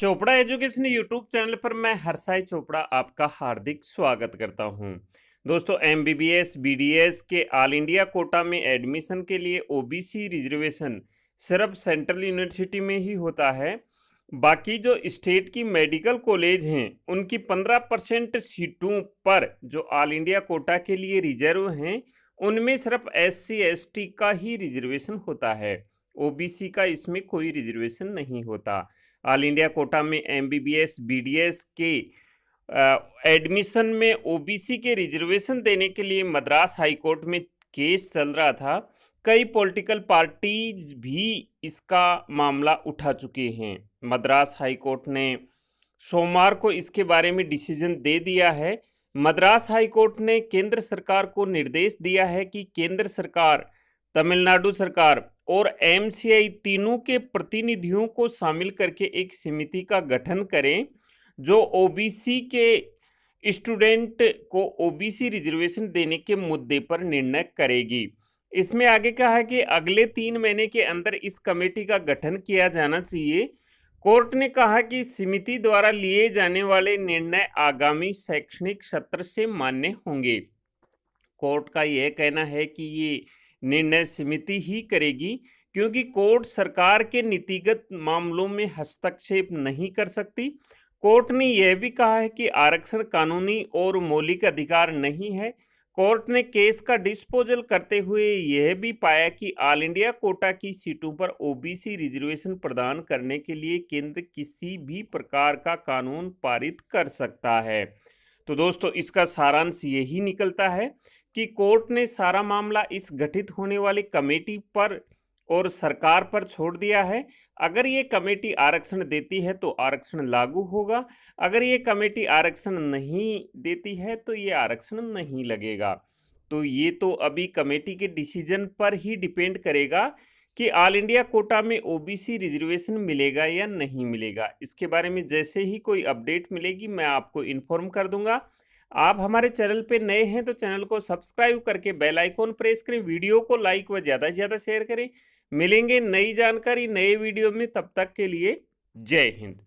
Chopra education YouTube channel पर मैं हरसाई चोपड़ा आपका हार्दिक स्वागत करता हूं। दोस्तों M B B S B D S के ऑल इंडिया कोटा में एडमिशन के लिए ओ बी सी रिजर्वेशन सिर्फ सेंट्रल यूनिवर्सिटी में ही होता है बाकी जो स्टेट की मेडिकल कॉलेज हैं उनकी पंद्रह परसेंट सीटों पर जो ऑल इंडिया कोटा के लिए रिजर्व हैं उनमें सिर्फ एस सी एस टी का ही रिजर्वेशन होता है ओबीसी का इसमें कोई रिजर्वेशन नहीं होता ऑल इंडिया कोटा में एमबीबीएस बीडीएस के एडमिशन में ओबीसी के रिजर्वेशन देने के लिए मद्रास हाईकोर्ट में केस चल रहा था कई पॉलिटिकल पार्टीज भी इसका मामला उठा चुके हैं मद्रास हाईकोर्ट ने सोमवार को इसके बारे में डिसीजन दे दिया है मद्रास हाईकोर्ट ने केंद्र सरकार को निर्देश दिया है कि केंद्र सरकार तमिलनाडु सरकार और एम तीनों के प्रतिनिधियों को शामिल करके एक समिति का गठन करें जो ओबीसी के स्टूडेंट को ओबीसी रिजर्वेशन देने के मुद्दे पर निर्णय करेगी इसमें आगे कहा है कि अगले तीन महीने के अंदर इस कमेटी का गठन किया जाना चाहिए कोर्ट ने कहा कि समिति द्वारा लिए जाने वाले निर्णय आगामी शैक्षणिक सत्र से मान्य होंगे कोर्ट का यह कहना है कि ये निर्णय समिति ही करेगी क्योंकि कोर्ट सरकार के नीतिगत मामलों में हस्तक्षेप नहीं कर सकती कोर्ट ने यह भी कहा है कि आरक्षण कानूनी और मौलिक अधिकार नहीं है कोर्ट ने केस का डिस्पोजल करते हुए यह भी पाया कि ऑल इंडिया कोटा की सीटों पर ओबीसी रिजर्वेशन प्रदान करने के लिए केंद्र किसी भी प्रकार का कानून पारित कर सकता है तो दोस्तों इसका सारांश यही निकलता है कि कोर्ट ने सारा मामला इस गठित होने वाली कमेटी पर और सरकार पर छोड़ दिया है अगर ये कमेटी आरक्षण देती है तो आरक्षण लागू होगा अगर ये कमेटी आरक्षण नहीं देती है तो ये आरक्षण नहीं लगेगा तो ये तो अभी कमेटी के डिसीजन पर ही डिपेंड करेगा कि ऑल इंडिया कोटा में ओबीसी रिजर्वेशन मिलेगा या नहीं मिलेगा इसके बारे में जैसे ही कोई अपडेट मिलेगी मैं आपको इन्फॉर्म कर दूंगा आप हमारे चैनल पे नए हैं तो चैनल को सब्सक्राइब करके बेल आइकॉन प्रेस करें वीडियो को लाइक व ज़्यादा से ज़्यादा शेयर करें मिलेंगे नई जानकारी नए वीडियो में तब तक के लिए जय हिंद